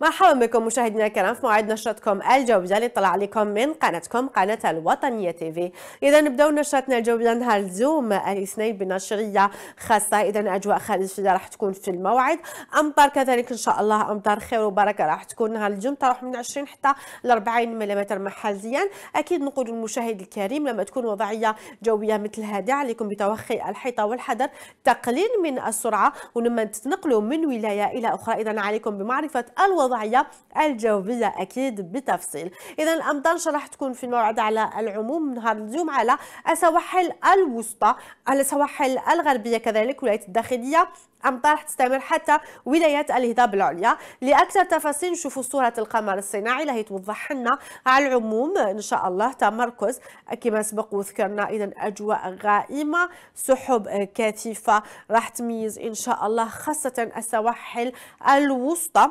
مرحبا بكم مشاهدينا الكرام في موعد نشرتكم الجولة اللي طلع عليكم من قناتكم قناة الوطنية تيفي إذا نبداو نشرتنا الجولة نهار الزوم الاثنين بنشرية خاصة إذا أجواء خارجية راح تكون في الموعد أمطار كذلك إن شاء الله أمطار خير وبركة راح تكون نهار الجمعة تروح من 20 حتى ل 40 ملم محليا أكيد نقول المشاهد الكريم لما تكون وضعية جوية مثل هذه عليكم بتوخي الحيطة والحذر تقليل من السرعة ولما تتنقلوا من ولاية إلى أخرى إذا عليكم بمعرفة الوضع الوضعية الجوية أكيد بتفصيل إذا الأمطار راح تكون في الموعد على العموم نهار اليوم على السواحل الوسطى على السواحل الغربية كذلك ولاية الداخلية أمطار راح تستمر حتى ولايات الهضاب العليا لأكثر تفاصيل نشوفوا صورة القمر الصناعي اللي توضح لنا على العموم إن شاء الله تمركز كما سبق وذكرنا إذا أجواء غائمة سحب كثيفة راح تميز إن شاء الله خاصة السواحل الوسطى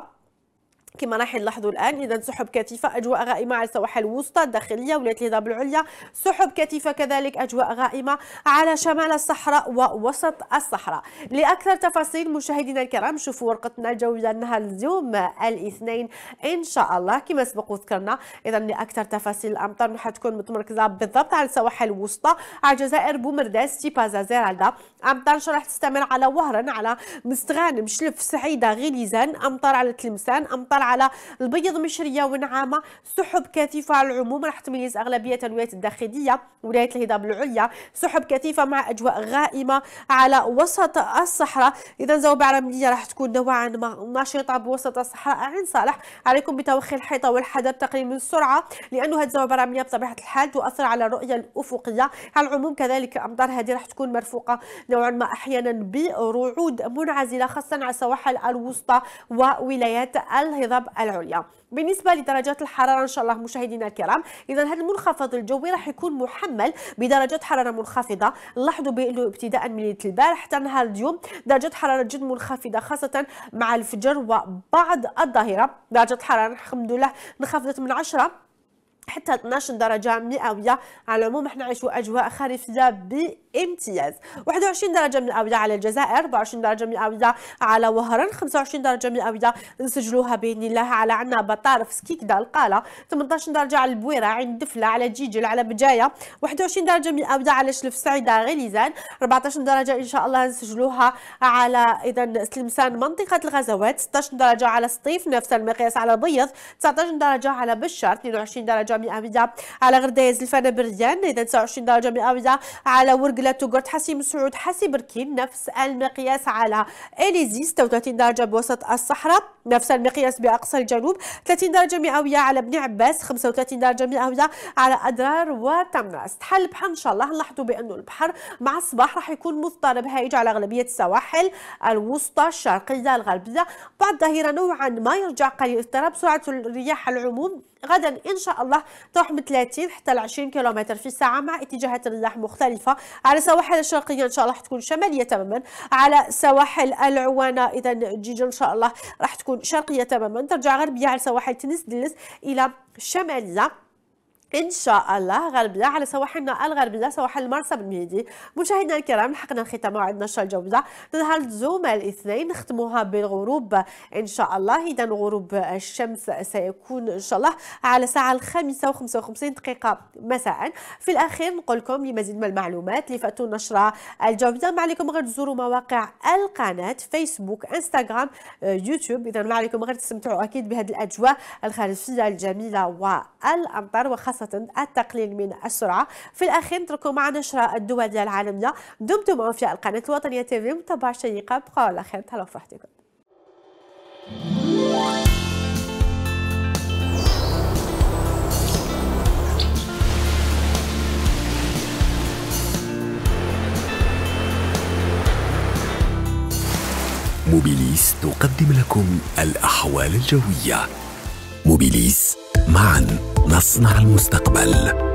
كما راح نلاحظوا الان اذا سحب كثيفه اجواء غائمه على السواحل الوسطى الداخليه ولايه الهضاب العليا سحب كثيفه كذلك اجواء غائمه على شمال الصحراء ووسط الصحراء لاكثر تفاصيل مشاهدينا الكرام شوفوا ورقتنا الجويه نهار اليوم الاثنين ان شاء الله كما سبق وذكرنا اذا لاكثر تفاصيل الامطار راح تكون متمركزه بالضبط على السواحل الوسطى على الجزائر بومرداس تيبازا زيرالدا امطار راح تستمر على وهران على مستغانم شلف سعيده غليزان امطار على تلمسان امطار على البيض مشريه ونعامه سحب كثيفه على العموم راح تميز اغلبيه الولايات الداخليه ولايه الهضاب العليا سحب كثيفه مع اجواء غائمه على وسط الصحراء اذا زوبعه رمليه راح تكون نوعا ما نشطه بوسط الصحراء عين صالح عليكم بتوخي الحيطه والحذر تقليل من السرعه لانه هذه الزوبعه رمليه بطبيعه الحال تؤثر على الرؤيه الافقيه على العموم كذلك الامطار هذه راح تكون مرفوقه نوعا ما احيانا برعود منعزله خاصه على السواحل الوسطى وولايات الهضاب الرطب العليا بالنسبه لدرجات الحراره ان شاء الله مشاهدينا الكرام اذا هذا المنخفض الجوي راح يكون محمل بدرجات حراره منخفضه لاحظوا بانه ابتداء من ليله البارح حتى نهار اليوم درجات حراره جد منخفضه خاصه مع الفجر وبعض الظهيره درجه الحراره الحمد لله انخفضت من 10 حتى 12 درجة مئوية على العموم احنا عايشوا أجواء خريفية بامتياز 21 درجة مئوية على الجزائر 24 درجة مئوية على وهران 25 درجة مئوية نسجلوها بإذن الله على عنابة طارف سكيكدا القالة 18 درجة على البويرة عند دفلة على جيجل على بجاية 21 درجة مئوية على شلف سعيدة غليزان 14 درجة إن شاء الله نسجلوها على إذا سلمسان منطقة الغزوات 16 درجة على سطيف نفس المقياس على بيض 19 درجة على بشار 22 درجة مئويه على غردايز الفنا بريان اذا 29 درجه مئويه على ورقله توغرت حسيم سعود حسي بركين نفس المقياس على اليزي 36 درجه بوسط الصحراء نفس المقياس باقصى الجنوب 30 درجه مئويه على بن عباس 35 درجه مئويه على ادرار وتمراس تحل البحر ان شاء الله نلاحظوا بانه البحر مع الصباح راح يكون مضطرب هائج على اغلبيه السواحل الوسطى الشرقيه الغربيه بعد ظهيره نوعا ما يرجع قليل اضطراب سرعه الرياح العموم غدا ان شاء الله تروح من 30 حتى ل 20 كيلومتر في الساعه مع اتجاهات رياح مختلفه على السواحل الشرقيه ان شاء الله تكون شماليه تماما على سواحل العوانه اذا جيجه ان شاء الله راح تكون شرقيه تماما ترجع غربيه على سواحل تنس دلس الى شماليه ان شاء الله غربيه على سواحلنا الغربيه سواحل المرسى بالميدي مشاهدينا الكرام لحقنا ختام موعد نشر الجوده نهار زوم الاثنين نختموها بالغروب ان شاء الله اذا غروب الشمس سيكون ان شاء الله على الساعه الخامسة و55 دقيقه مساء في الاخير نقول لكم لمزيد من المعلومات لفاتوا نشر الجوده ما عليكم غير تزوروا مواقع القناه فيسبوك انستغرام يوتيوب اذا ما عليكم غير تستمتعوا اكيد بهذه الاجواء الخارجيه الجميله والامطار وخاصه خاصة التقليل من السرعة في الأخير نتركوا مع نشرة الدول ديال عالمنا دمتم في القناة الوطنية تيفي متابعة شيقة بقوا على خير تهلاو في راحتكم موبيليس تقدم لكم الأحوال الجوية موبيليس معا نصنع المستقبل